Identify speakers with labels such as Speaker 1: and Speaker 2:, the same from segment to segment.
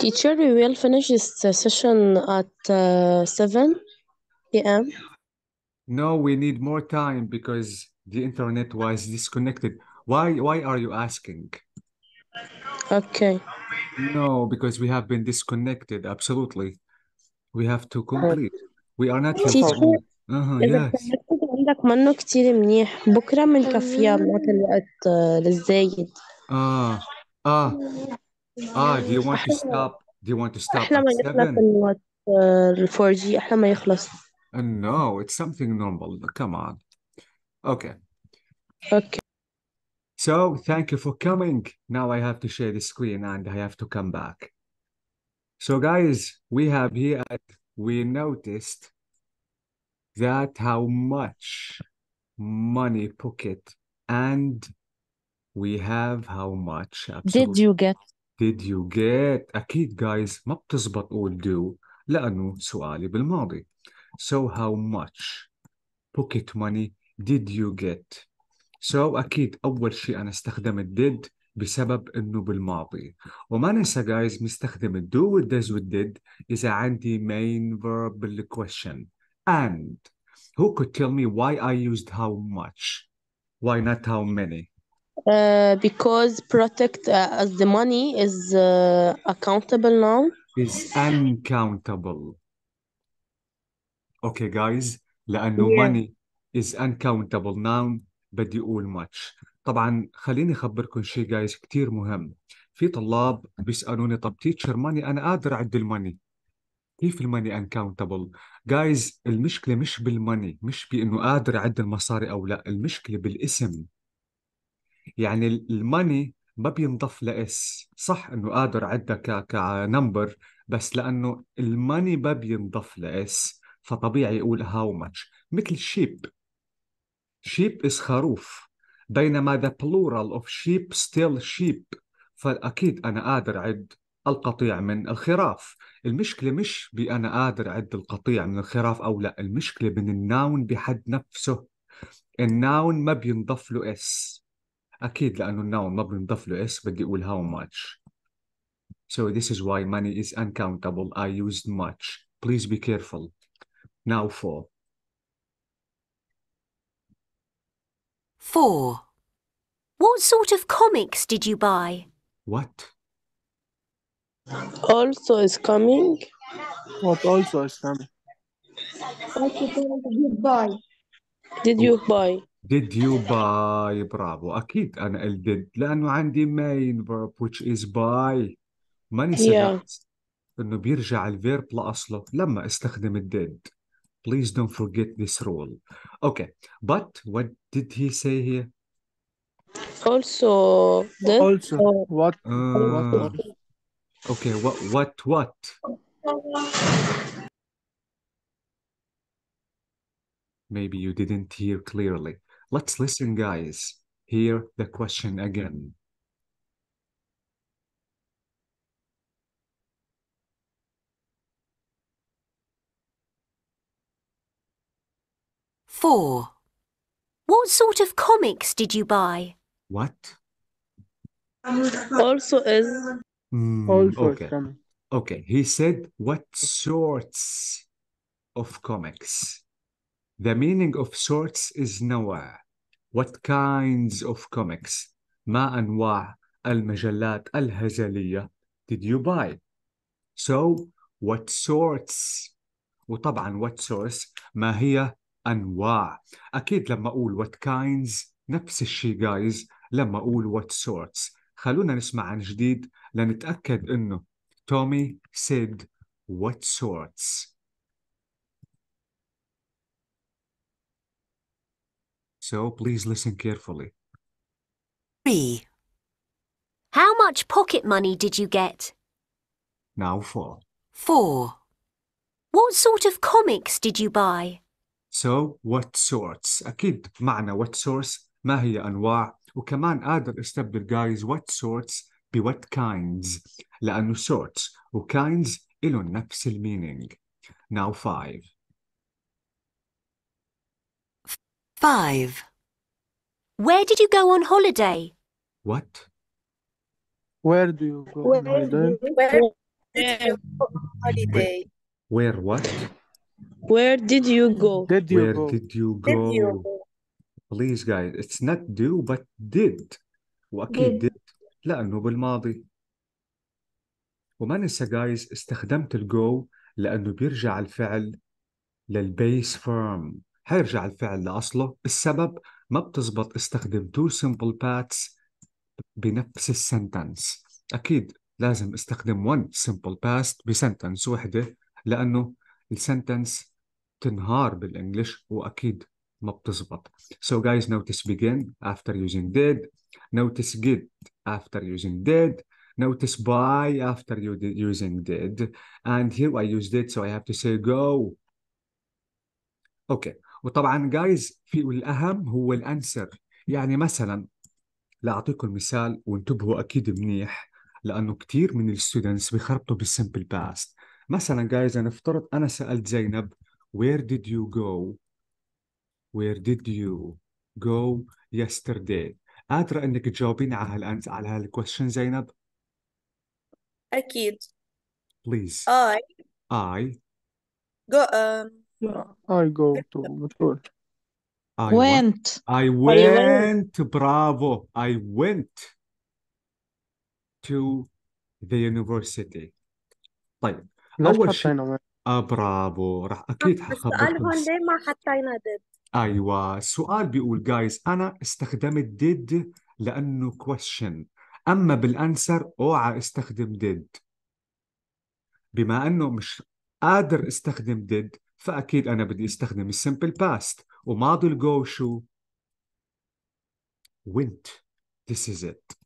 Speaker 1: Teacher, we will finish this session at uh, 7 p.m.
Speaker 2: No, we need more time because the internet was disconnected. Why, why are you asking? Okay. No, because we have been disconnected, absolutely. We have to complete. We are not... Teacher, uh-huh, yes. Ah. Ah. اه ah, do you want to stop do you want to stop ما يخلص
Speaker 1: 7
Speaker 2: الوات ما يخلص uh, no it's something normal come on okay Okay. so thank you for coming now I have to share the screen and I have to come back so guys we have here we noticed that how much money pocket and we have how much Did you get Did you get أكيد guys ما بتزبط قول do لأنه سؤالي بالماضي So how much pocket money did you get So أكيد أول شيء أنا استخدمت did بسبب انه بالماضي وما ننسى guys مستخدم does with did اذا عندي main verb بالquestion and who could tell me why I used how much why not how many
Speaker 1: Uh, because protect uh, as the money is uh, accountable now.
Speaker 2: Is uncountable. Okay guys لأنه yeah. money is uncountable noun بدي أقول much. طبعا خليني أخبركم شيء جايز كتير مهم. في طلاب بيسألوني طب تيتشر ماني أنا قادر أعد الماني. كيف الماني انكاونتبل؟ جايز المشكله مش بالماني مش بانه قادر اعد المصاري او لا المشكله بالاسم يعني الماني ما بينضاف لاس صح انه قادر عده ك كنمبر بس لانه الماني ما بينضاف لاس فطبيعي يقول هاو ماتش مثل شيب شيب از خروف بينما ذا بلورال اوف شيب ستيل شيب فاكيد انا قادر عد القطيع من الخراف المشكله مش بانا قادر عد القطيع من الخراف او لا المشكله من الناون بحد نفسه الناون ما بينضاف له اس اكيد لانه النوع ما بنضف له اس بدي اقول how much So this is why money is uncountable. I used much. Please be careful. Now four. Four.
Speaker 1: What sort of comics did you buy? What? Also is coming. What also is coming? What did you buy? Did you buy?
Speaker 2: Did you buy برافو أكيد أنا ال did لأنه عندي main verb which is buy ماني yeah. إنه بيرجع الفيرب لأصله لما استخدم ال did Please don't forget this rule. Okay, but what did he say here?
Speaker 1: Also, also what?
Speaker 2: Uh, okay, what what what? Maybe you didn't hear clearly. Let's listen, guys. Hear the question again.
Speaker 1: Four. What sort of comics did you buy? What? Also is. Mm, also okay.
Speaker 2: Okay. He said, what sorts of comics? The meaning of sorts is nowhere. What kinds of comics ما أنواع المجلات الهزلية did you buy so what sorts وطبعا what sorts ما هي أنواع أكيد لما أقول what kinds نفس الشيء guys لما أقول what sorts خلونا نسمع عن جديد لنتأكد إنه تومي said what sorts so please listen carefully.
Speaker 1: 3. How much pocket money did you get?
Speaker 2: Now 4.
Speaker 1: 4. What sort of comics did you buy?
Speaker 2: So what sorts أكيد معنى what sorts ما هي أنواع وكمان قادر استبدل guys what sorts ب what kinds لأنه sorts و kinds إلهم نفس المينينج. Now 5. 5.
Speaker 1: Where did you go on holiday?
Speaker 2: What? Where do you go where, on holiday?
Speaker 1: Where did you go on holiday?
Speaker 2: Where, where what?
Speaker 1: Where did you go? Did you where go? did you go? Did you
Speaker 2: Please guys, it's not do but did. وأكيد did. did لأنه بالماضي. وما ننسى guys استخدمت الجو لأنه بيرجع الفعل للبيس فيرم هيرجع الفعل لاصله السبب ما بتزبط استخدم two simple paths بنفس السنتنس اكيد لازم استخدم one simple past بسنتنس وحده لانه السنتنس تنهار بالانجلش واكيد ما بتزبط so guys notice begin after using did notice get after using did notice buy after using did and here I use did so I have to say go okay وطبعا جايز في الاهم هو الانسر يعني مثلا لاعطيكم مثال وانتبهوا اكيد منيح لانه كثير من الستودنتس بيخربطوا بالسمبل باست مثلا جايز افترض انا سالت زينب where did you go where did you go yesterday قادره انك تجاوبين على هالانس على هالكويشن زينب اكيد please I I
Speaker 1: go um, I go to بتقول
Speaker 2: I went. I went. Bravo. I went to the university. طيب أول شيء آه برافو راح أكيد حخبركم السؤال هون ليه
Speaker 1: ما حطينا did؟
Speaker 2: أيوة السؤال بيقول جايز أنا استخدمت did لأنه question أما بالأنسر أوعى استخدم did بما أنه مش قادر استخدم did فأكيد أنا بدي استخدم السمبل باست وماضي الجو شو؟ went this is it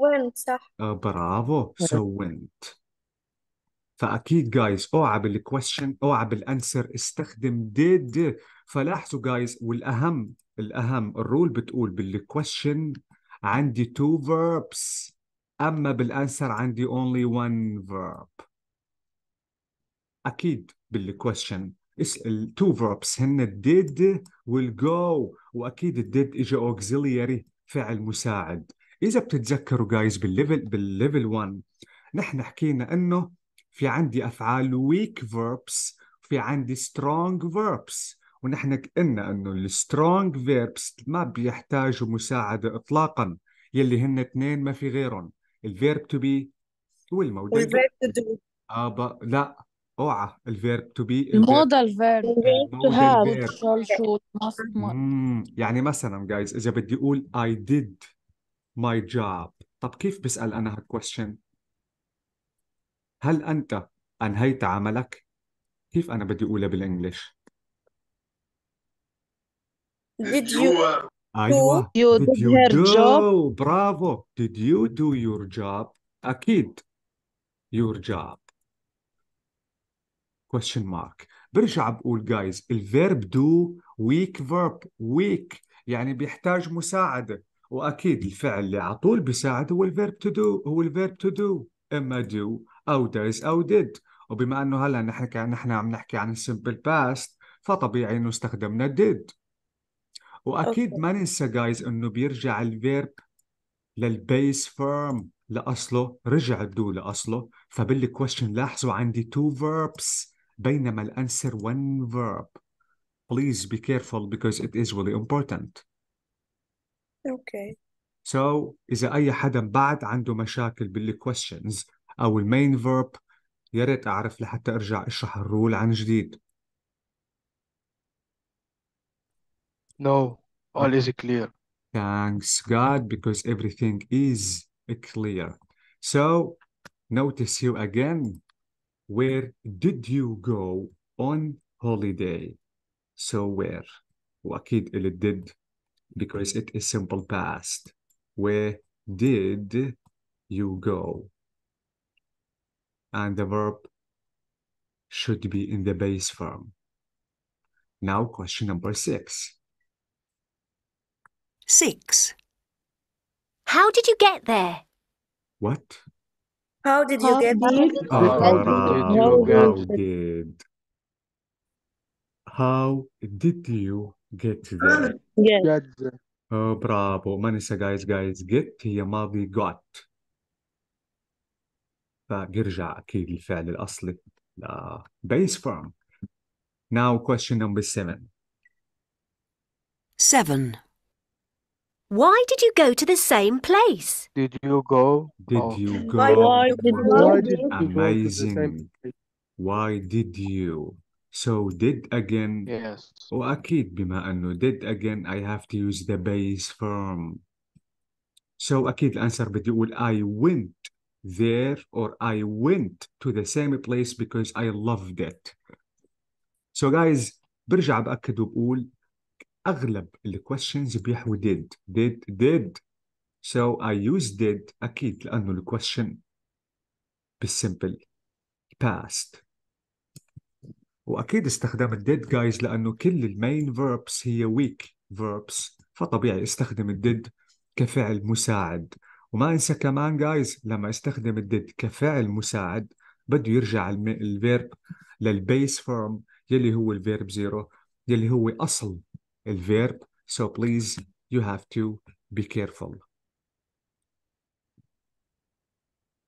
Speaker 1: went صح
Speaker 2: آه، برافو so went فأكيد جايز اوعى بالكويشن اوعى بالانسر استخدم did فلاحظوا جايز والأهم الأهم الرول بتقول بالكويشن عندي two verbs أما بالانسر عندي only one verb أكيد بالكويشن اسال تو فيربس هن الديد والجو واكيد الديد اجى اوكزيليري فعل مساعد اذا بتتذكروا جايز بالليفل بالليفل 1 نحن حكينا انه في عندي افعال ويك فيربس في عندي سترونج فيربس ونحن قلنا انه السترونج فيربس ما بيحتاجوا مساعده اطلاقا يلي هن اثنين ما في غيرهم الفيرب تو بي والموجود والفيرب تو دو ابا لا اوعى الفيرب to be الفيرب modal
Speaker 1: verb to have
Speaker 2: يعني مثلا جايز اذا بدي اقول I did my job طب كيف بسأل انا هالكويشن؟ هل انت انهيت عملك كيف انا بدي اقولها بالانجلش
Speaker 1: did you ايوه you did did you your do job
Speaker 2: برافو did you do your job اكيد your job question mark برجع بقول جايز الفيرب دو ويك فيرب ويك يعني بيحتاج مساعده واكيد الفعل اللي على طول بيساعد هو الفيرب تو دو هو الفيرب تو دو اما دو او does او did وبما انه هلا نحن كان نحن عم نحكي عن السمبل باست فطبيعي انه استخدمنا did واكيد ما ننسى جايز انه بيرجع الفيرب للبيس فيرم لاصله رجع الدو لاصله فبالكويشن لاحظوا عندي تو فيربس بينما الانسر one verb please be careful because it is really important okay so اذا اي حدا بعد عنده مشاكل بالكويشنز او المين verb يا ريت اعرف لحتى ارجع اشرح الرول عن جديد No, all is clear. Thanks God because everything is clear. So notice you again where did you go on holiday? So where? وأكيد اللي did because it is simple past. Where did you go? And the verb should be in the base form. Now question number six.
Speaker 1: Six. How did you get there? What? How did you get did How did
Speaker 2: you get How did you get there? Yes. Oh, bravo. ما ننسى guys guys get هي ماضي got. فبيرجع أكيد الفعل الأصلي ل base form. Now question number seven.
Speaker 1: Seven. Why did you go to the same place?
Speaker 2: Did you go? Did oh. you go? Why, why did why did Amazing. Why did you? So did again. Yes. وأكيد بما أنه did again I have to use the base form. So أكيد الأنسر بدي أقول I went there or I went to the same place because I loved it. So guys برجع بأكد وبقول اغلب الكويشنز بيحوي did did did so I use did اكيد لانه الكويشن بالسمبل past واكيد استخدام الديد جايز لانه كل المين فيربس هي ويك فيربس فطبيعي استخدم الديد كفعل مساعد وما انسى كمان جايز لما استخدم الديد كفعل مساعد بده يرجع الفيرب للبيس فورم يلي هو الفيرب زيرو يلي هو اصل a verb. So please, you have to be careful.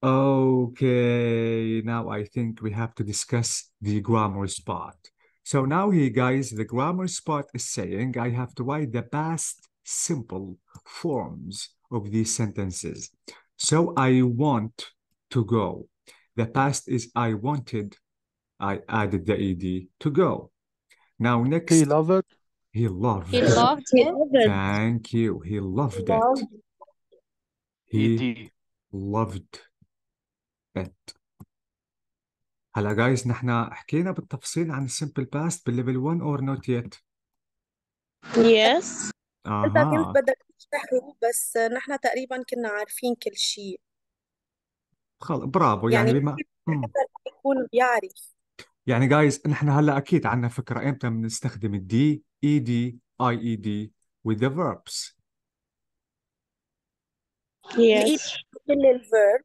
Speaker 2: Okay, now I think we have to discuss the grammar spot. So now here, guys, the grammar spot is saying I have to write the past simple forms of these sentences. So I want to go. The past is I wanted. I added the ed to go. Now next. He loved. He loved. He loved it. Thank you. He loved it. He loved it. هلا جايز نحن حكينا بالتفصيل عن السمبل باست بالليفل 1 اور نوت يت
Speaker 1: يس
Speaker 2: اها كنت
Speaker 1: بدك تشرحه بس نحن تقريبا كنا عارفين كل شيء
Speaker 2: خلص برافو يعني يعني بما حتى
Speaker 1: يكون بيعرف
Speaker 2: يعني جايز نحن هلا اكيد عندنا فكره امتى بنستخدم الدي اي دي اي اي دي with the verbs
Speaker 1: yes كل الفيرب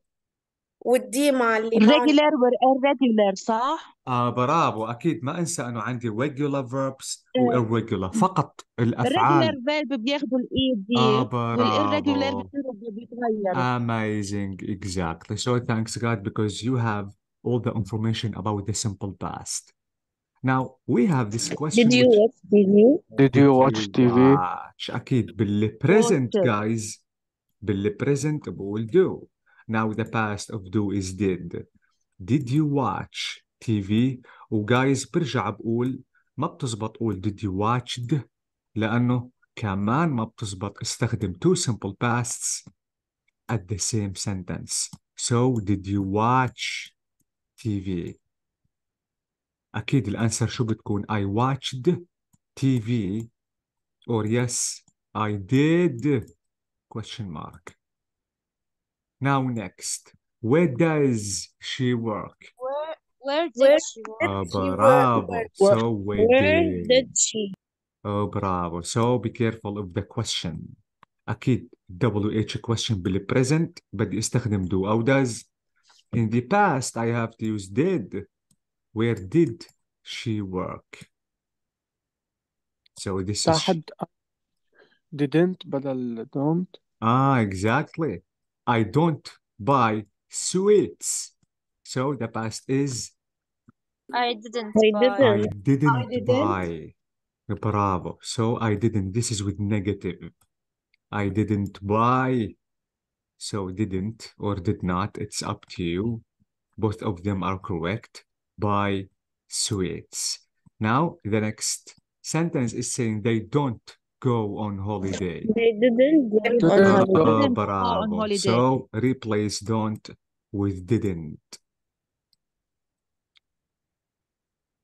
Speaker 1: والدي مع اللي regular irregular صح؟
Speaker 2: اه برافو اكيد ما انسى انه عندي regular verbs إيه. و irregular فقط الافعال regular
Speaker 1: verb بياخدوا الاي دي e اه برافو والirregular بيتغير
Speaker 2: amazing exactly so thanks God because you have all the information about the simple past. Now we have this question. Did you
Speaker 1: watch TV? Did you watch
Speaker 2: TV؟ watch. أكيد بالpresent guys بالpresent will do. Now the past of do is did. Did you watch TV؟ وجايز oh, برجع بقول ما بتزبط قول did you watched لأنه كمان ما بتزبط استخدم two simple pasts at the same sentence. So did you watch TV أكيد الأنسر شو بتكون I watched TV or yes I did question mark now next where does she work
Speaker 1: where where did where she work oh, bravo work? so where, where did she
Speaker 2: oh bravo so be careful of the question أكيد WH question بالpresent بدي استخدم do أو does in the past, I have to use did. Where did she work? So this is... Didn't But I don't. Ah, exactly. I don't buy sweets. So the past is...
Speaker 1: I didn't I buy. didn't, I didn't buy.
Speaker 2: Bravo. So I didn't. This is with negative. I didn't buy so didn't or did not, it's up to you. Both of them are correct by sweets. Now, the next sentence is saying they don't go on holiday.
Speaker 1: They didn't go on holiday. Ah, bravo. On holiday. So
Speaker 2: replace don't with didn't.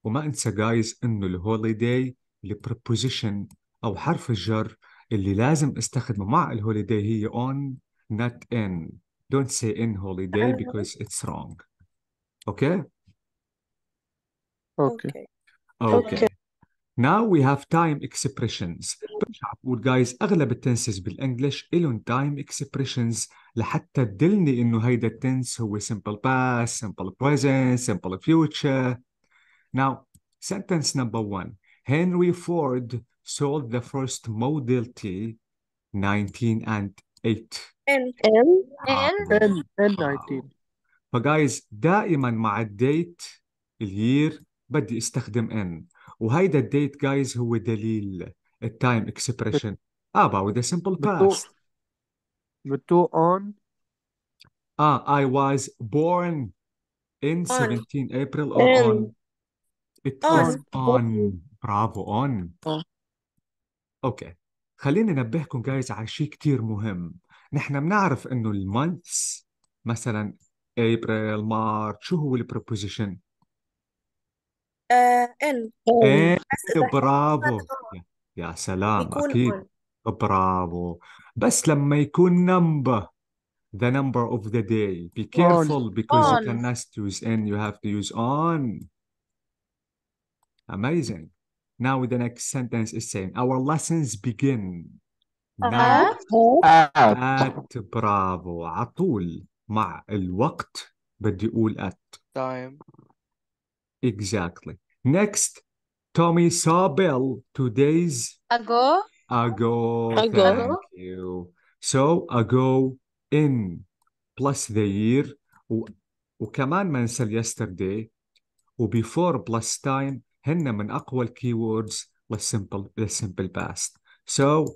Speaker 2: وما انسى guys انه الهوليداي البريبوزيشن او حرف الجر اللي لازم استخدمه مع الهوليداي هي on not in. Don't say in holiday uh, because it's wrong. Okay? Okay. Okay. okay. Now we have time expressions. Guys, اغلب التنسز بالإنجليش الهم time expressions لحتى تدلني انه هيدا التنس هو simple past, simple present, simple future. Now, sentence number one. Henry Ford sold the first Model T 1908.
Speaker 1: ان ان ان ان 19
Speaker 2: فجايز دائما مع الديت اليير بدي استخدم ان وهيدا الديت جايز هو دليل التايم اكسبريشن about the simple باست بتو on اه I was born in 17 ابريل او on. on. It was on. برافو on. اوكي خليني انبهكم جايز على شيء كثير مهم نحن بنعرف انه المانثس مثلا ابريل مارس شو هو البروبوزيشن؟
Speaker 1: ان ان برافو
Speaker 2: يا سلام اكيد برافو بس لما يكون number the number of the day be careful on. because on. you cannot use in you have to use on amazing now the next sentence is saying our lessons begin معك at برافو على طول مع الوقت بدي أقول at time exactly next Tommy saw Bill two days ago ago ago thank you so ago in plus the year و... وكمان ما ننسى yesterday و before plus time هن من أقوى الكيوردز للسمبل للسمبل باست so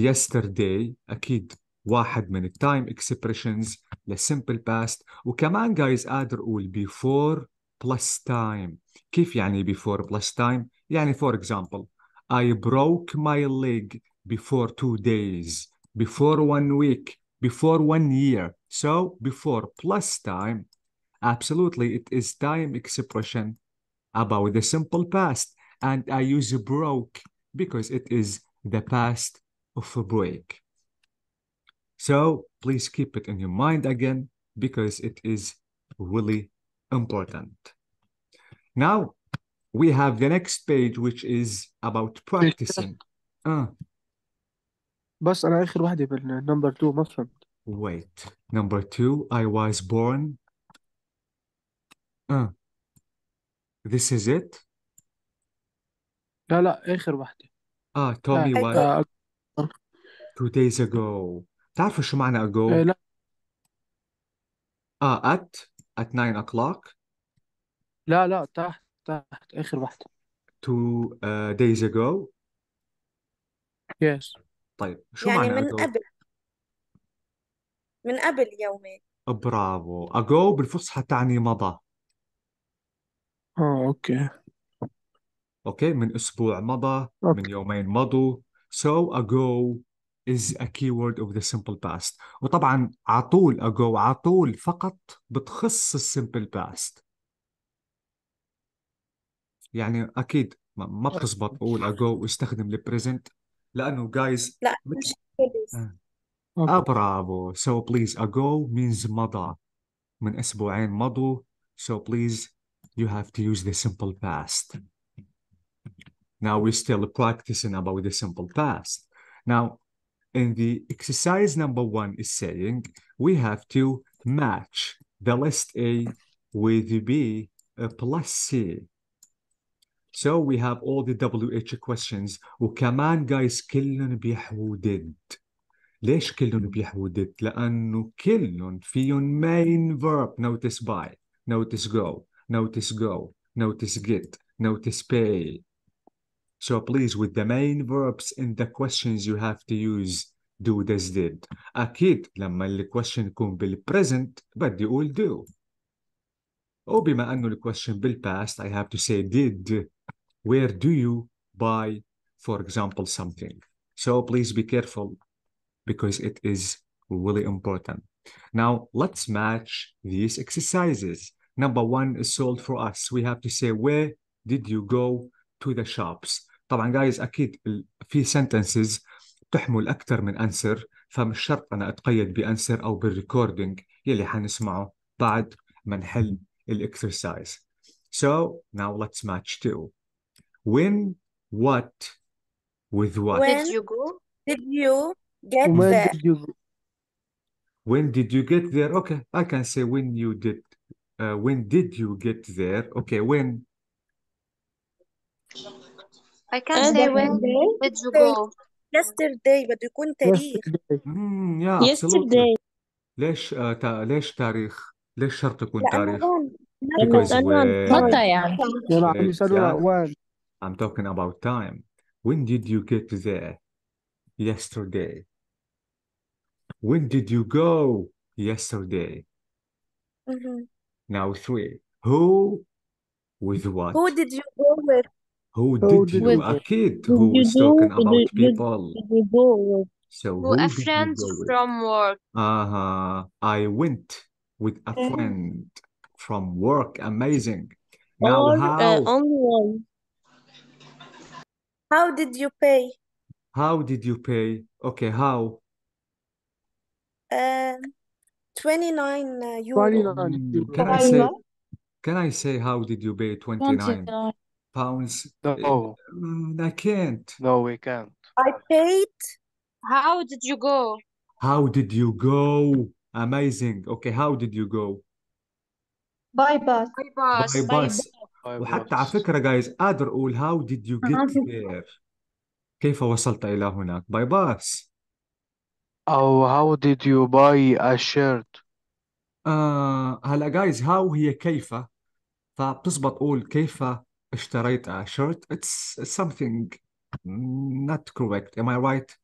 Speaker 2: yesterday اكيد واحد من التايم اكسبريشنز للسمبل باست وكمان جايز قادر اقول before plus time. كيف يعني before plus time? يعني for example, I broke my leg before two days before one week before one year so before plus time absolutely it is time expression about the simple past and I use broke because it is the past of a break. So please keep it in your mind again because it is really important. Now we have the next page which is about practicing. Uh. بس انا 2 Wait, number 2 I was born. Uh. This is it? لا لا اخر واحده.
Speaker 1: اه تومي واز
Speaker 2: two days ago تعرفوا شو معنى ago؟ إيه، لا اه at at 9 o'clock لا لا تحت تحت آخر واحدة two uh, days ago yes طيب شو يعني معنى من ago؟ قبل
Speaker 1: من قبل يومين
Speaker 2: برافو ago بالفصحى تعني مضى اه اوكي اوكي من اسبوع مضى من يومين مضوا so ago is a keyword of the simple past وطبعا عطول ago عطول فقط بتخص simple past. يعني اكيد ما بتزبط بقول ago واستخدم البريزنت لانه guys. لا مش آه. برافو so please ago means مضى من اسبوعين مضوا so please you have to use the simple past now we still practicing about the simple past now in the exercise number one is saying we have to match the list A with B uh, plus C. So we have all the WH questions وكمان guys كلهم بيحودد ليش كلهم بيحودد؟ لأنه كلهم فيهم main verb notice buy notice go notice go notice get notice pay so please, with the main verbs in the questions, you have to use do does did. أكيد لما الكويشن يكون بالpresent بدي أقول do. أو بما أنه الكويشن بالpast I have to say did. Where do you buy, for example, something? So please be careful because it is really important. Now let's match these exercises. Number one is sold for us. We have to say where did you go to the shops? طبعا جايز اكيد في سنتنسز تحمل اكثر من انسر فمش شرط انا اتقيد بانسر او بالريكوردينج يلي حنسمعه بعد ما نحل الاكسرسايز So now let's match two. When, what, with what? When did
Speaker 1: you go? Did you get when there? Did
Speaker 2: you go? When did you get there? Okay, I can say when you did. Uh, when did you get there? Okay, when?
Speaker 1: I can't and say when did you go. Yesterday بده يكون تاريخ.
Speaker 2: Yesterday. Mm, yeah, yesterday. ليش تا... ليش تاريخ؟ ليش شرط يكون تاريخ؟ متى يعني؟ I'm talking about time. When did you get there? Yesterday. When did you go? Yesterday. Mm-hmm. Now three. Who with what? Who
Speaker 1: did you go with?
Speaker 2: Who, did, did you? A kid who, was talking do, about did, people. Did, you go with? So who, a friend
Speaker 1: from work.
Speaker 2: Uh-huh. I went with a friend from work. Amazing. Now All, uh, how? Uh, only
Speaker 1: one. How did you pay?
Speaker 2: How did you pay? Okay, how?
Speaker 1: Um, 29 uh, 29. Mm, can I say,
Speaker 2: can I say how did you pay 29? 29 pounds. Eh, no, mm, I can't. No, we can't.
Speaker 1: I paid. How did you go?
Speaker 2: How did you go? Amazing. Okay, how did you go?
Speaker 1: By bus. By bus. By bus.
Speaker 2: وحتى على فكرة guys قادر أقول how did you get there كيف وصلت إلى هناك by bus أو how did you buy a shirt آه هلا guys how هي كيف فبتزبط قول كيف اشتريت a shirt it's something not correct am I right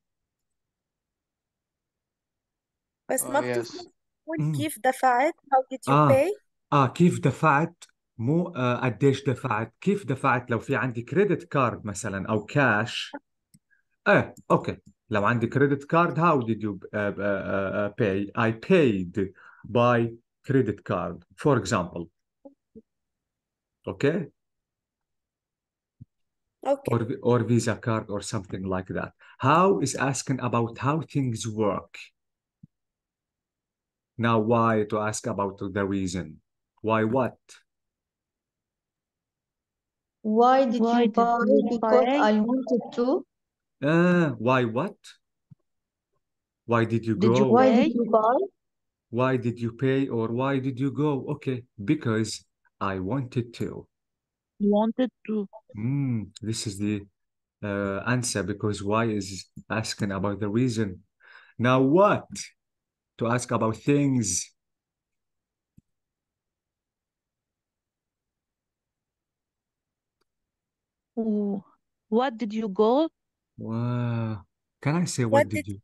Speaker 2: بس ما بتفهم
Speaker 1: وين كيف دفعت how did you آه. pay
Speaker 2: اه كيف دفعت مو آه قديش دفعت كيف دفعت لو في عندي كريدت كارد مثلا او كاش ايه اوكي لو عندي كريدت كارد how did you uh, uh, pay I paid by credit card for example اوكي okay. or, or Visa card or something like that. How is asking about how things work. Now, why to ask about the reason? Why what?
Speaker 1: Why did why you buy? Because I wanted to.
Speaker 2: Uh, why what? Why did you did go? You, why did you buy? Why did you pay or why did you go? Okay, because I wanted to wanted to. Mm, this is the uh, answer because why is asking about the reason. Now what? To ask about things.
Speaker 1: What did you
Speaker 2: go? Wow. Can I say what, what did, did you?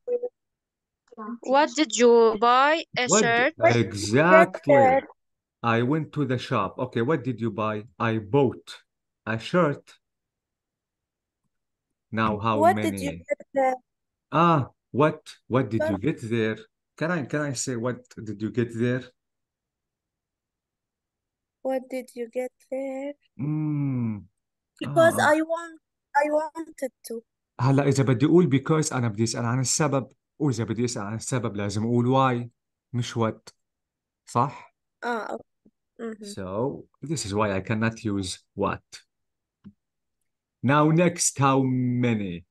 Speaker 1: What did you buy? A what, shirt? Exactly.
Speaker 2: I went to the shop. Okay, what did you buy? I bought a shirt. Now how what many? Did you get there? Ah, what what did you get there? Can I can I say what did you get there?
Speaker 1: What did you get there?
Speaker 2: Mm.
Speaker 1: Because آه. Ah. I want I wanted to.
Speaker 2: هلا إذا بدي أقول because أنا بدي أسأل عن السبب وإذا بدي أسأل عن السبب لازم أقول why مش what صح؟
Speaker 1: اه اوكي Mm-hmm.
Speaker 2: So this is why I cannot use what. Now next, how many?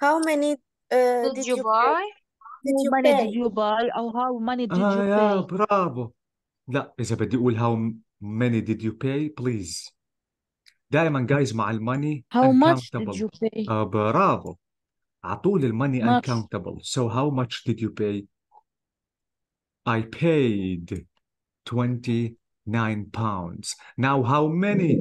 Speaker 1: How many uh, did, did, you, you buy? Did you how many pay? did you buy or oh, how many did ah, you yeah, pay?
Speaker 2: برافو. لا إذا بدي أقول how many did you pay please. دائما guys مع الماني how much did you pay? آه برافو. على طول الماني uncountable. So how much did you pay? I paid 29 pounds. Now, how many?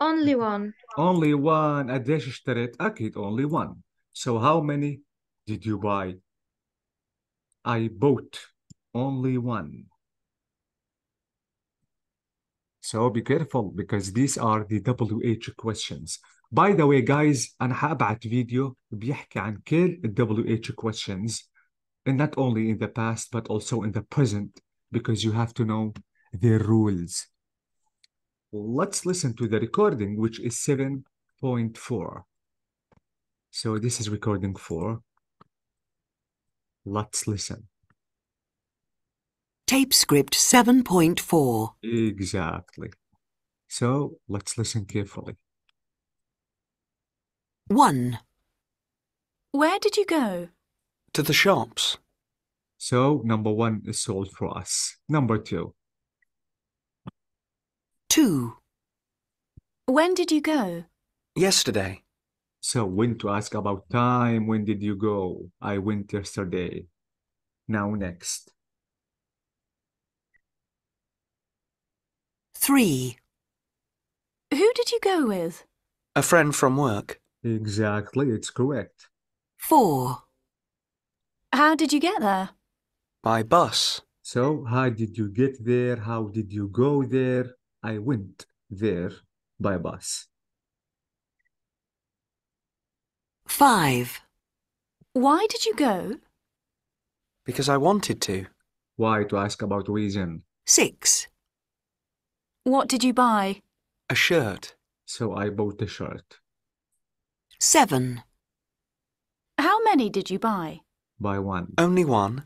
Speaker 1: Only one.
Speaker 2: Only one. قديش اشتريت؟ أكيد only one. So how many did you buy? I bought only one. So be careful because these are the WH questions. By the way guys, أنا حابعت فيديو بيحكي عن كل ال WH questions and not only in the past but also in the present because you have to know the rules let's listen to the recording which is 7.4 so this is recording 4 let's listen tape script 7.4 exactly so let's listen carefully 1
Speaker 1: where did you go
Speaker 2: to the shops. So, number one is sold for us. Number two. Two.
Speaker 1: When did you go?
Speaker 2: Yesterday. So, when to ask about time, when did you go? I went yesterday. Now, next. Three.
Speaker 1: Who did you go with?
Speaker 2: A friend from work. Exactly, it's correct. Four.
Speaker 1: How did you get there?
Speaker 2: By bus. So, how did you get there? How did you go there? I went there by bus. 5.
Speaker 1: Why did you go?
Speaker 2: Because I wanted to. Why to ask about reason?
Speaker 1: 6. What did you buy?
Speaker 2: A shirt. So I bought a shirt. 7.
Speaker 1: How many did you buy?
Speaker 2: by one. Only one.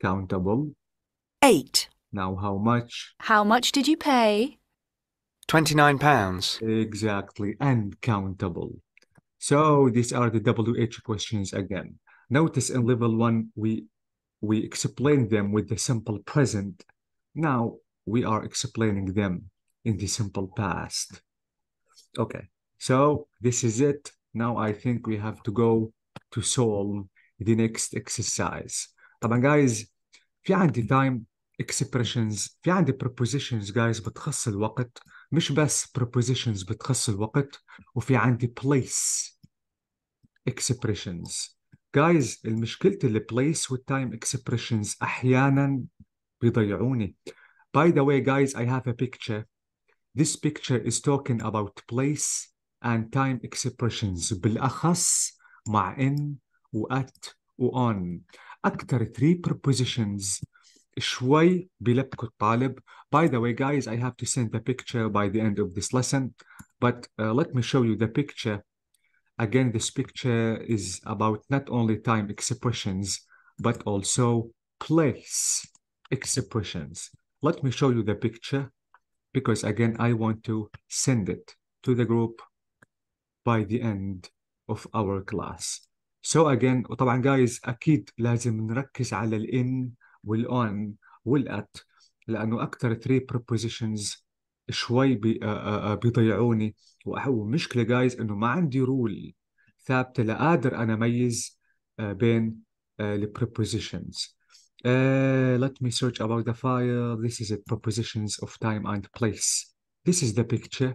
Speaker 2: Countable. Eight. Now how much?
Speaker 1: How much did you pay?
Speaker 2: Twenty-nine pounds. Exactly, and countable. So these are the WH questions again. Notice in level one, we we explain them with the simple present. Now we are explaining them in the simple past. Okay, so this is it. Now I think we have to go to solve the next exercise طبعا guys في عندي time expressions في عندي prepositions guys بتخص الوقت مش بس prepositions بتخص الوقت وفي عندي place expressions guys المشكلة اللي place والtime expressions أحيانا بيضيعوني by the way guys I have a picture this picture is talking about place and time expressions بالأخص مع إن وات وان اكثر 3 prepositions شوي بيلبكوا الطالب by the way guys I have to send the picture by the end of this lesson but uh, let me show you the picture again this picture is about not only time expressions but also place expressions let me show you the picture because again I want to send it to the group by the end of our class so again وطبعا جايز اكيد لازم نركز على الان والاون والات لانه اكثر 3 prepositions شوي بي بيضيعوني ومشكله جايز انه ما عندي رول ثابته لا قادر انا اميز بين البريبوزيشنز Uh, let me search about the fire. This is the propositions of time and place. This is the picture.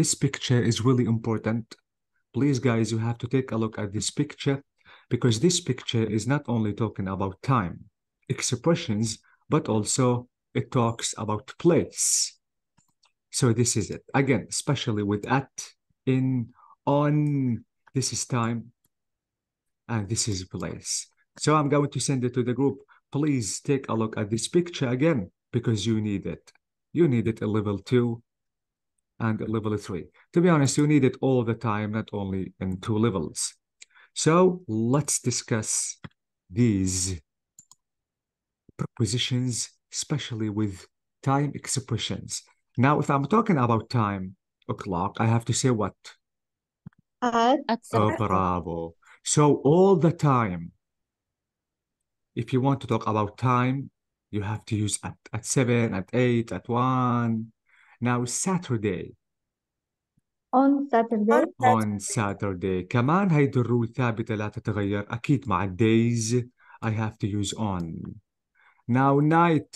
Speaker 2: This picture is really important. Please, guys, you have to take a look at this picture because this picture is not only talking about time, expressions, but also it talks about place. So this is it. Again, especially with at, in, on, this is time, and this is place. So I'm going to send it to the group. Please take a look at this picture again because you need it. You need it at level two and level three. To be honest, you need it all the time, not only in two levels. So let's discuss these prepositions, especially with time expressions. Now, if I'm talking about time o'clock, I have to say what?
Speaker 1: Uh, at. Oh,
Speaker 2: bravo. So all the time, if you want to talk about time, you have to use at, at 7, at 8, at 1. Now, Saturday,
Speaker 1: on Saturday
Speaker 2: on Saturday كمان هيدي الرول ثابتة لا تتغير أكيد مع days I have to use on now night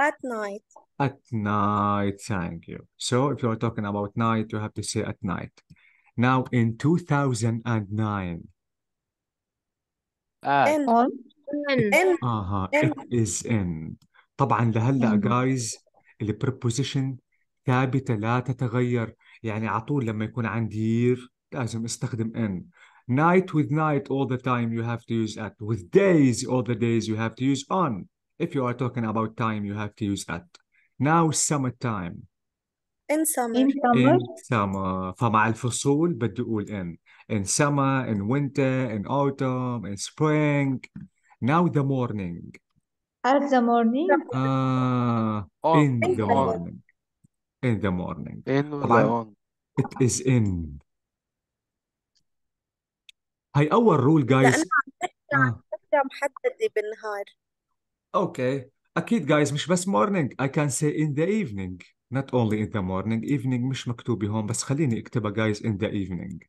Speaker 1: at night
Speaker 2: at night thank you so if you're talking about night you have to say at night now in 2009 at.
Speaker 1: in on in
Speaker 2: uh -huh. it is in طبعا لهلا mm-hmm. guys البريبوزيشن ثابتة لا تتغير يعني على طول لما يكون عندي year لازم استخدم in night with night all the time you have to use at with days all the days you have to use on if you are talking about time you have to use at now summer
Speaker 1: in summer in summer, in
Speaker 2: summer. فمع الفصول بدي اقول in in summer in winter in autumn in spring now the morning
Speaker 1: at the morning
Speaker 2: uh, in the morning in the morning in ولا طبعا on it is in هاي أول رول لا أنا جايز
Speaker 1: عن آه فترة محددة بالنهار
Speaker 2: أوكي أكيد جايز مش بس morning I can say in the evening not only in the morning evening مش مكتوبة هون بس خليني أكتبها guys in the evening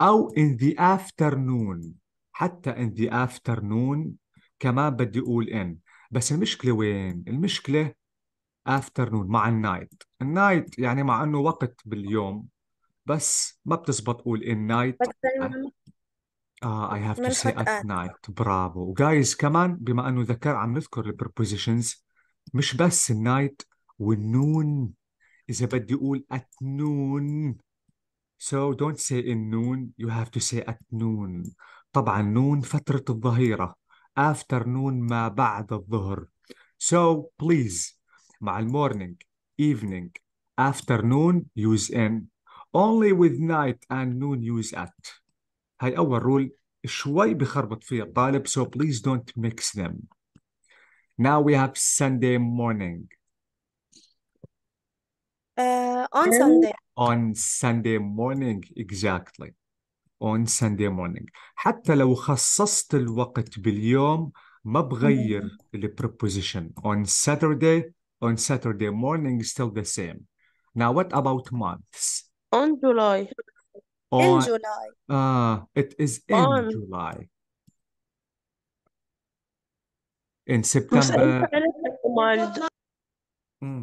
Speaker 2: أو in the afternoon حتى in the afternoon كمان بدي أقول in بس المشكلة وين؟ المشكلة افترنون مع النايت النايت يعني مع انه وقت باليوم بس ما بتزبط قول النايت اه اي هاف تو سي ات نايت برافو وجايز كمان بما انه ذكر عم نذكر البربوزيشنز مش بس النايت والنون اذا بدي اقول ات نون So don't say in noon you have to say at noon طبعا نون فترة الظهيرة after noon ما بعد الظهر So please مع المورنينج evening afternoon use in only with night and noon use at هاي أول رول شوي بخربط فيها الطالب so please don't mix them now we have Sunday morning
Speaker 1: uh, on Sunday
Speaker 2: on Sunday morning exactly on Sunday morning حتى لو خصصت الوقت باليوم ما بغير preposition on Saturday on Saturday morning is still the same. Now, what about months?
Speaker 1: On July.
Speaker 2: On, in July. Uh, it is in on. July. In September. Hmm.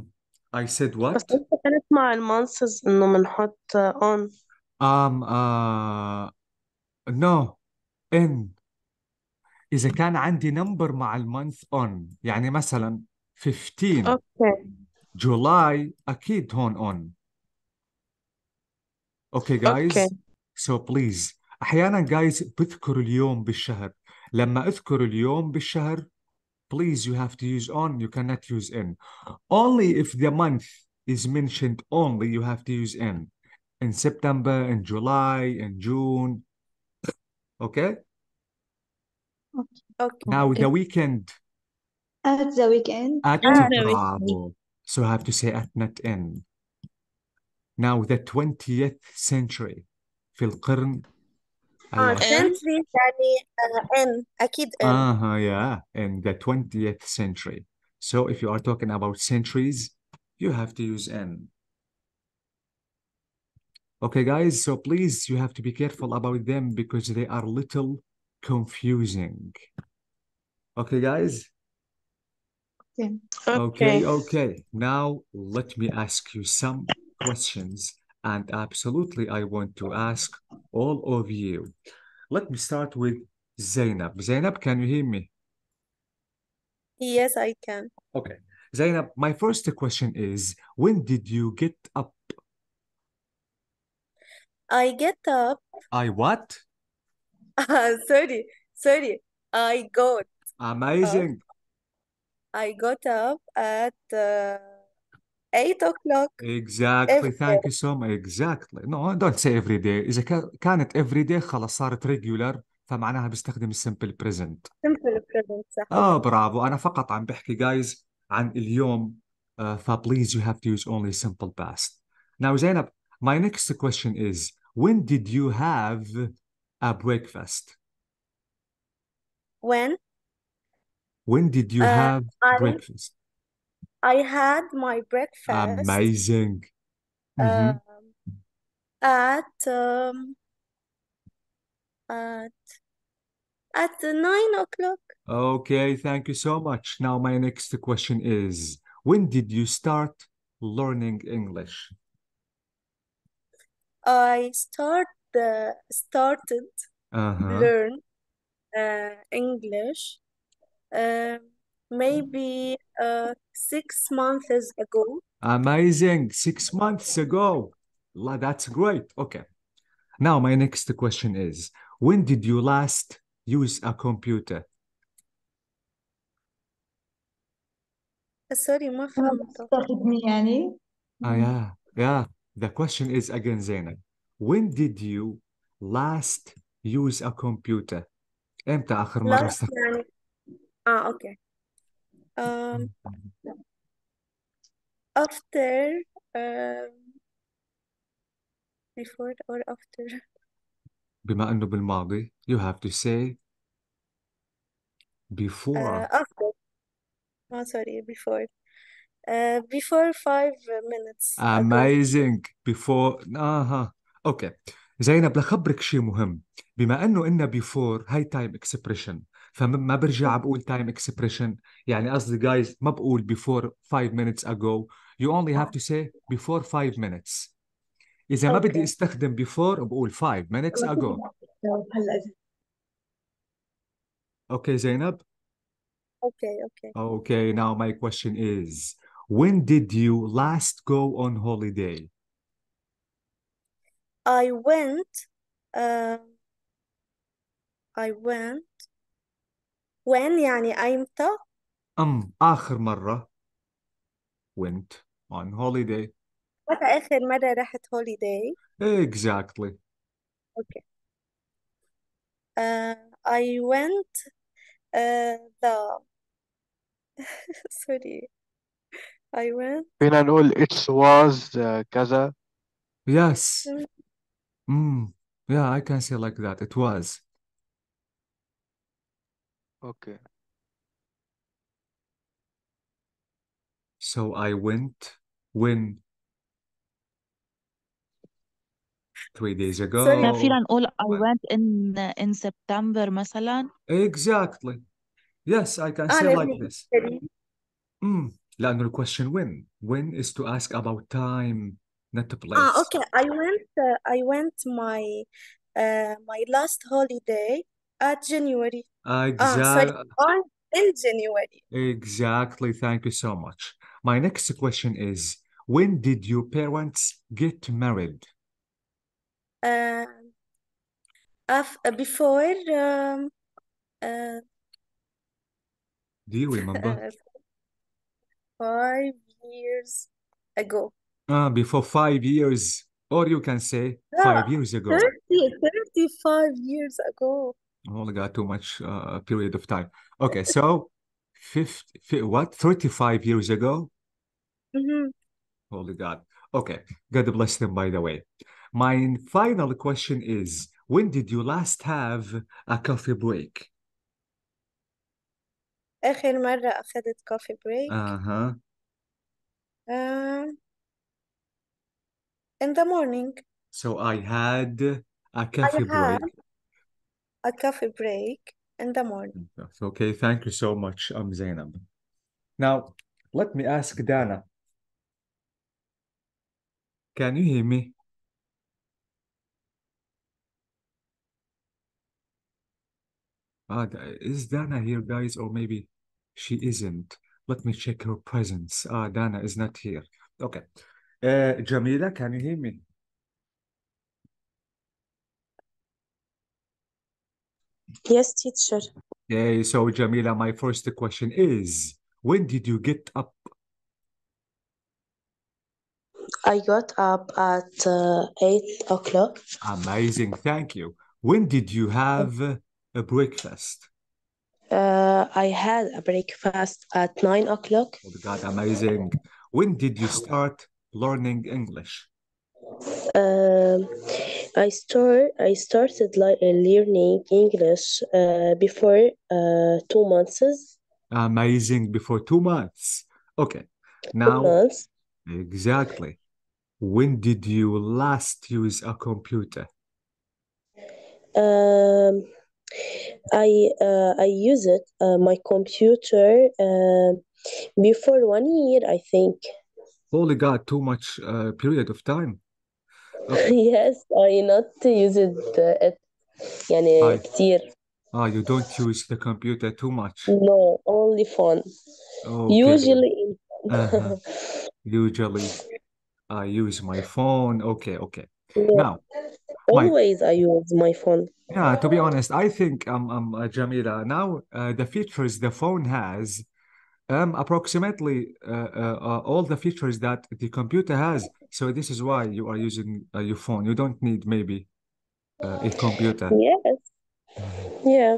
Speaker 2: I said what؟ uh, on. Um, uh, no. In. إذا a عندي number مع month on يعني مثلا 15 july جولاي اكيد on. Okay, guys. Okay. So please, احيانا guys بذكر اليوم بالشهر لما اذكر اليوم بالشهر please you have to use on you cannot use in only if the month is mentioned only you have to use in in september in july in june okay
Speaker 1: okay, okay. now the weekend at the weekend. At, at ah, the weekend.
Speaker 2: So I have to say at net end. Now the 20th century. في القرن آه century
Speaker 1: يعني N أكيد N. Uh,
Speaker 2: uh-huh, yeah in the 20th century. So if you are talking about centuries, you have to use N. Okay guys, so please you have to be careful about them because they are little confusing. Okay guys?
Speaker 1: Okay. okay. Okay.
Speaker 2: Now let me ask you some questions. And absolutely, I want to ask all of you. Let me start with Zainab. Zainab, can you hear me?
Speaker 1: Yes, I can.
Speaker 2: Okay. Zainab, my first question is when did you get up?
Speaker 1: I get up.
Speaker 2: I what?
Speaker 1: Uh, sorry, sorry. I got.
Speaker 2: Amazing.
Speaker 1: I got up at uh, eight o'clock.
Speaker 2: Exactly. Thank you so much. Exactly. No, don't say every day. إذا كانت every day خلاص صارت regular فمعناها بستخدم simple present.
Speaker 1: simple present صح. اه برافو
Speaker 2: أنا فقط عم بحكي guys عن اليوم uh, فبليز you have to use only simple past. Now Zainab, my next question is when did you have a breakfast? When? When did you uh, have I, breakfast?
Speaker 1: I had my
Speaker 2: breakfast. Amazing. Mm -hmm. um,
Speaker 1: at um, at at nine o'clock.
Speaker 2: Okay, thank you so much. Now my next question is: When did you start learning English?
Speaker 1: I start the started uh -huh. learn uh, English um, maybe uh, six months ago.
Speaker 2: Amazing. Six months ago. that's great. Okay. Now, my next question is When did you last use a computer?
Speaker 1: Uh, sorry, ما فهمت تستخدمي يعني
Speaker 2: Ah, yeah, yeah. The question is again, Zainab, when did you last use a computer? امتى اخر مرة last
Speaker 1: Ah, okay. Um, after, um, before or after.
Speaker 2: بما أنه بالماضي you have to say before. Uh,
Speaker 1: after. Oh, sorry, before. Uh, before five minutes ago.
Speaker 2: Amazing. Before. آها. Okay. زينب لخبرك شيء مهم. بما أنه إن before هاي time expression. فما برجع بقول تايم اكسبريشن يعني قصدي جايز ما بقول before 5 minutes ago you only have to say before 5 minutes اذا ما بدي استخدم before بقول 5 minutes ago
Speaker 1: okay
Speaker 2: اوكي زينب
Speaker 1: Okay, okay.
Speaker 2: Okay, now my question is when did you last go on holiday?
Speaker 1: I went um uh, I went when يعني أيمتى
Speaker 2: أم آخر مرة went on holiday
Speaker 1: متى آخر مرة رحت holiday
Speaker 2: exactly
Speaker 1: okay uh, I went uh, the sorry I went فينا
Speaker 2: نقول it was uh, كذا yes mm. mm. yeah I can say like that it was Okay. So I went when three days ago. So نفيلا
Speaker 1: نقول I went in uh, in September مثلا.
Speaker 2: Exactly. Yes, I can say ah, like this. Mm. لأنه the question when. When is to ask about time, not the ah, place. Ah,
Speaker 1: okay. I went uh, I went my uh, my last holiday at January. Ah, exactly. Um, in January.
Speaker 2: Exactly. Thank you so much. My next question is When did your parents get married?
Speaker 1: Uh, af- uh, before. Um, uh,
Speaker 2: Do you remember?
Speaker 1: five years ago.
Speaker 2: Uh, before five years, or you can say yeah, five years ago. 30,
Speaker 1: 35 years ago
Speaker 2: only got too much uh, period of time. Okay, so 50, what, 35 years ago? Mm-hmm. Holy God. Okay, God bless them, by the way. My final question is When did you last have a coffee break?
Speaker 1: آخر مرة أخذت coffee break
Speaker 2: Uh-huh.
Speaker 1: uh, in the morning.
Speaker 2: So I had a coffee break.
Speaker 1: had a coffee break in the morning.
Speaker 2: Okay, thank you so much, um, Zainab. Now, let me ask Dana. Can you hear me? Uh, is Dana here, guys, or maybe she isn't? Let me check her presence. Ah, Dana is not here. Okay. Uh, Jamila, can you hear me?
Speaker 1: Yes, teacher.
Speaker 2: Okay, so, Jamila, my first question is when did you get up?
Speaker 1: I got up at uh, 8 o'clock.
Speaker 2: Amazing, thank you. When did you have a breakfast?
Speaker 1: Uh, I had a breakfast at 9 o'clock.
Speaker 2: Oh, God, amazing. When did you start learning English?
Speaker 1: Um, uh, I start I started like learning English uh, before uh, two months.
Speaker 2: Amazing! Before two months. Okay. Now. Months. Exactly. When did you last use a computer?
Speaker 1: Um, I uh, I use it uh, my computer uh, before one year I think.
Speaker 2: Holy God! Too much uh, period of time.
Speaker 1: yes I not use it uh, at يعني I...
Speaker 2: Ah, you don't use the computer too much.
Speaker 1: No, only phone.
Speaker 2: Okay. Usually.
Speaker 1: uh-huh.
Speaker 2: Usually, I use my phone. Okay, okay. Yeah. Now, always
Speaker 1: my... I use my phone.
Speaker 2: Yeah, to be honest, I think um, um uh, Jamila now uh, the features the phone has, um, approximately uh, uh, uh all the features that the computer has. So this is why you are using uh, your phone. You don't need maybe uh, a computer.
Speaker 1: Yes. Mm-hmm. Yeah.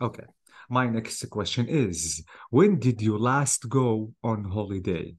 Speaker 2: Okay. My next question is: When did you last go on holiday?